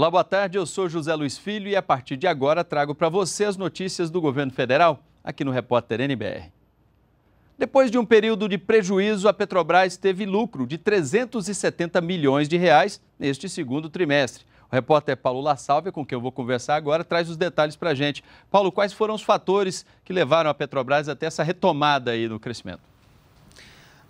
Olá, boa tarde. Eu sou José Luiz Filho e a partir de agora trago para você as notícias do governo federal aqui no Repórter NBR. Depois de um período de prejuízo, a Petrobras teve lucro de 370 milhões de reais neste segundo trimestre. O repórter Paulo La com quem eu vou conversar agora, traz os detalhes para a gente. Paulo, quais foram os fatores que levaram a Petrobras até essa retomada aí no crescimento?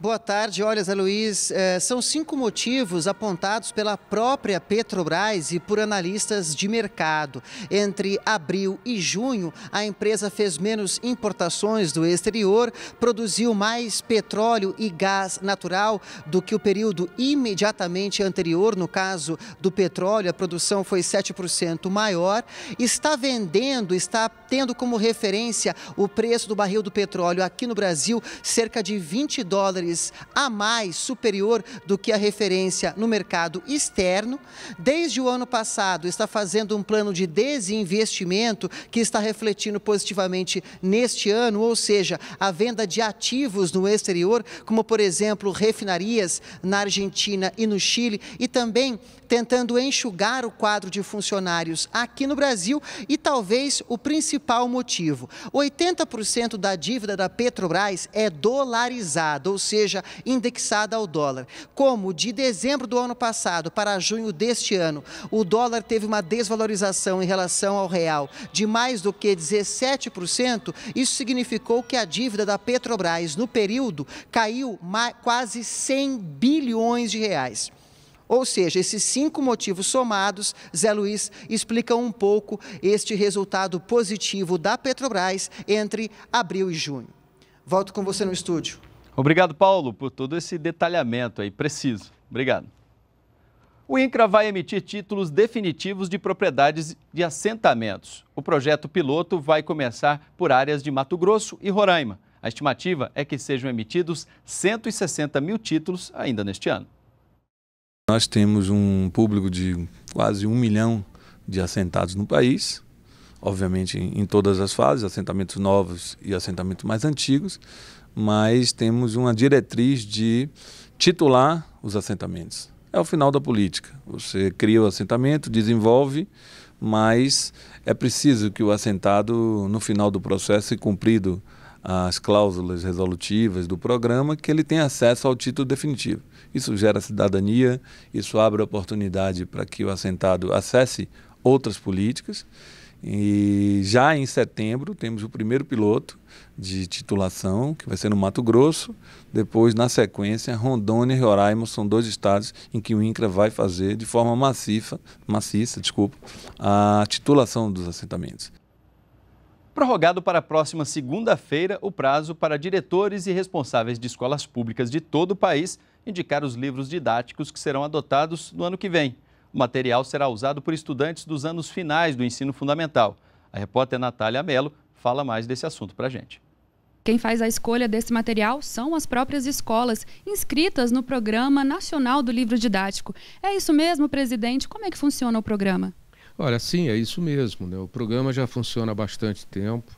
Boa tarde. Olha, Zé Luiz, é, são cinco motivos apontados pela própria Petrobras e por analistas de mercado. Entre abril e junho, a empresa fez menos importações do exterior, produziu mais petróleo e gás natural do que o período imediatamente anterior. No caso do petróleo, a produção foi 7% maior. Está vendendo, está tendo como referência o preço do barril do petróleo aqui no Brasil, cerca de 20 dólares dólares a mais superior do que a referência no mercado externo. Desde o ano passado, está fazendo um plano de desinvestimento que está refletindo positivamente neste ano, ou seja, a venda de ativos no exterior, como por exemplo refinarias na Argentina e no Chile, e também tentando enxugar o quadro de funcionários aqui no Brasil e talvez o principal motivo. 80% da dívida da Petrobras é dolarizada, ou seja, seja indexada ao dólar. Como de dezembro do ano passado para junho deste ano, o dólar teve uma desvalorização em relação ao real de mais do que 17%, isso significou que a dívida da Petrobras no período caiu quase 100 bilhões de reais. Ou seja, esses cinco motivos somados, Zé Luiz, explicam um pouco este resultado positivo da Petrobras entre abril e junho. Volto com você no estúdio. Obrigado, Paulo, por todo esse detalhamento aí, preciso. Obrigado. O INCRA vai emitir títulos definitivos de propriedades de assentamentos. O projeto piloto vai começar por áreas de Mato Grosso e Roraima. A estimativa é que sejam emitidos 160 mil títulos ainda neste ano. Nós temos um público de quase um milhão de assentados no país, obviamente em todas as fases, assentamentos novos e assentamentos mais antigos mas temos uma diretriz de titular os assentamentos. É o final da política. Você cria o assentamento, desenvolve, mas é preciso que o assentado, no final do processo e cumprido as cláusulas resolutivas do programa, que ele tenha acesso ao título definitivo. Isso gera cidadania, isso abre oportunidade para que o assentado acesse outras políticas e já em setembro temos o primeiro piloto de titulação, que vai ser no Mato Grosso. Depois, na sequência, Rondônia e Roraima são dois estados em que o INCRA vai fazer de forma maciça, maciça desculpa, a titulação dos assentamentos. Prorrogado para a próxima segunda-feira o prazo para diretores e responsáveis de escolas públicas de todo o país indicar os livros didáticos que serão adotados no ano que vem. O material será usado por estudantes dos anos finais do ensino fundamental. A repórter Natália Mello fala mais desse assunto para a gente. Quem faz a escolha desse material são as próprias escolas inscritas no Programa Nacional do Livro Didático. É isso mesmo, presidente? Como é que funciona o programa? Olha, sim, é isso mesmo. Né? O programa já funciona há bastante tempo.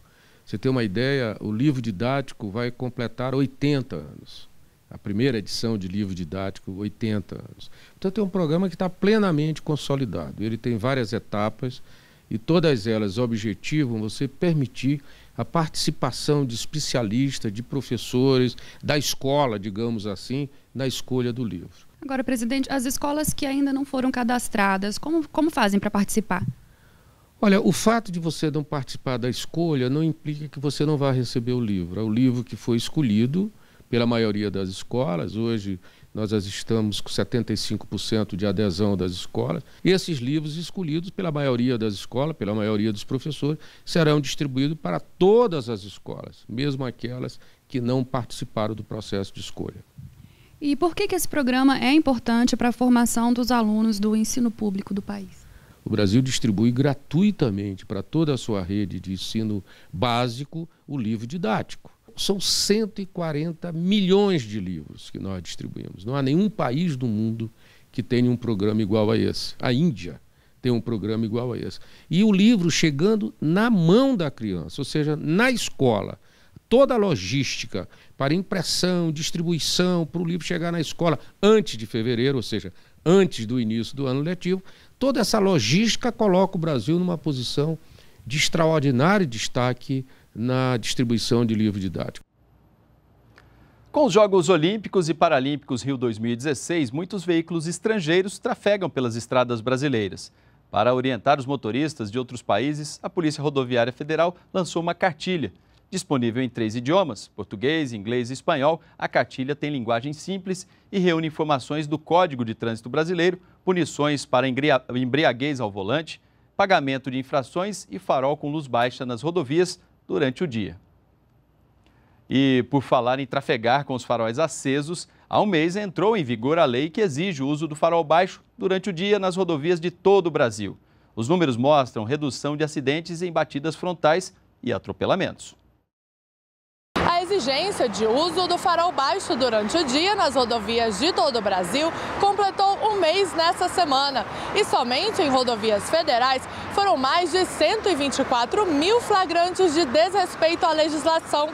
Você tem uma ideia, o livro didático vai completar 80 anos a primeira edição de livro didático, 80 anos. Então, tem é um programa que está plenamente consolidado. Ele tem várias etapas e todas elas objetivam você permitir a participação de especialistas, de professores, da escola, digamos assim, na escolha do livro. Agora, presidente, as escolas que ainda não foram cadastradas, como, como fazem para participar? Olha, o fato de você não participar da escolha não implica que você não vá receber o livro. É o livro que foi escolhido, pela maioria das escolas. Hoje nós estamos com 75% de adesão das escolas. E esses livros escolhidos pela maioria das escolas, pela maioria dos professores, serão distribuídos para todas as escolas, mesmo aquelas que não participaram do processo de escolha. E por que, que esse programa é importante para a formação dos alunos do ensino público do país? O Brasil distribui gratuitamente para toda a sua rede de ensino básico o livro didático. São 140 milhões de livros que nós distribuímos. Não há nenhum país do mundo que tenha um programa igual a esse. A Índia tem um programa igual a esse. E o livro chegando na mão da criança, ou seja, na escola. Toda a logística para impressão, distribuição, para o livro chegar na escola antes de fevereiro, ou seja, antes do início do ano letivo, toda essa logística coloca o Brasil numa posição de extraordinário destaque na distribuição de livro didático. Com os Jogos Olímpicos e Paralímpicos Rio 2016, muitos veículos estrangeiros trafegam pelas estradas brasileiras. Para orientar os motoristas de outros países, a Polícia Rodoviária Federal lançou uma cartilha. Disponível em três idiomas, português, inglês e espanhol, a cartilha tem linguagem simples e reúne informações do Código de Trânsito Brasileiro, punições para embriaguez ao volante, pagamento de infrações e farol com luz baixa nas rodovias durante o dia. E por falar em trafegar com os faróis acesos, há um mês entrou em vigor a lei que exige o uso do farol baixo durante o dia nas rodovias de todo o Brasil. Os números mostram redução de acidentes em batidas frontais e atropelamentos exigência de uso do farol baixo durante o dia nas rodovias de todo o Brasil completou um mês nesta semana. E somente em rodovias federais foram mais de 124 mil flagrantes de desrespeito à legislação.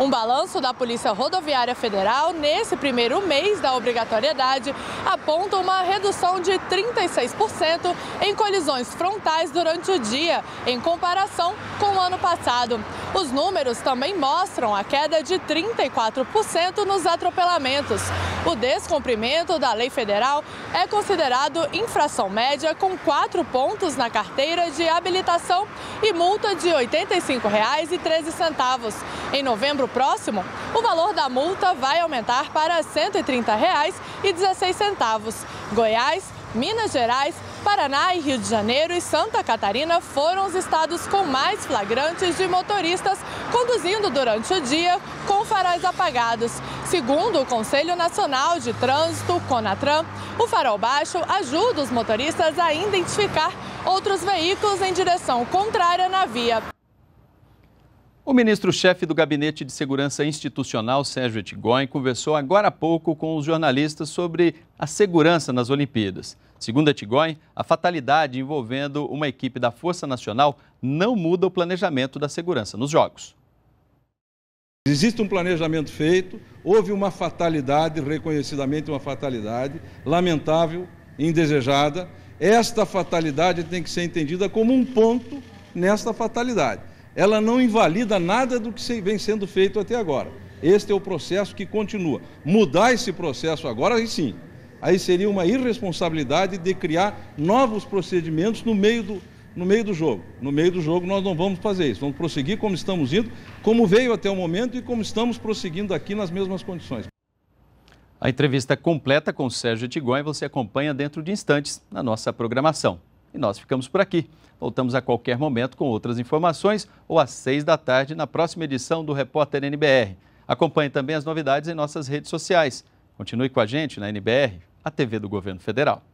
Um balanço da Polícia Rodoviária Federal nesse primeiro mês da obrigatoriedade aponta uma redução de 36% em colisões frontais durante o dia, em comparação com o ano passado. Os números também mostram a queda de 34% nos atropelamentos. O descumprimento da lei federal é considerado infração média com quatro pontos na carteira de habilitação e multa de R$ 85,13. Em novembro próximo, o valor da multa vai aumentar para R$ 130,16. Goiás, Minas Gerais, Paraná e Rio de Janeiro e Santa Catarina foram os estados com mais flagrantes de motoristas conduzindo durante o dia com faróis apagados. Segundo o Conselho Nacional de Trânsito, CONATRAN, o farol baixo ajuda os motoristas a identificar outros veículos em direção contrária na via. O ministro-chefe do Gabinete de Segurança Institucional, Sérgio Etigoin, conversou agora há pouco com os jornalistas sobre a segurança nas Olimpíadas. Segundo Etigoin, a fatalidade envolvendo uma equipe da Força Nacional não muda o planejamento da segurança nos Jogos. Existe um planejamento feito, houve uma fatalidade, reconhecidamente uma fatalidade, lamentável, indesejada. Esta fatalidade tem que ser entendida como um ponto nesta fatalidade. Ela não invalida nada do que vem sendo feito até agora. Este é o processo que continua. Mudar esse processo agora, aí sim. Aí seria uma irresponsabilidade de criar novos procedimentos no meio do, no meio do jogo. No meio do jogo nós não vamos fazer isso. Vamos prosseguir como estamos indo, como veio até o momento e como estamos prosseguindo aqui nas mesmas condições. A entrevista completa com Sérgio Tigon você acompanha dentro de instantes na nossa programação. E nós ficamos por aqui. Voltamos a qualquer momento com outras informações ou às seis da tarde na próxima edição do Repórter NBR. Acompanhe também as novidades em nossas redes sociais. Continue com a gente na NBR, a TV do Governo Federal.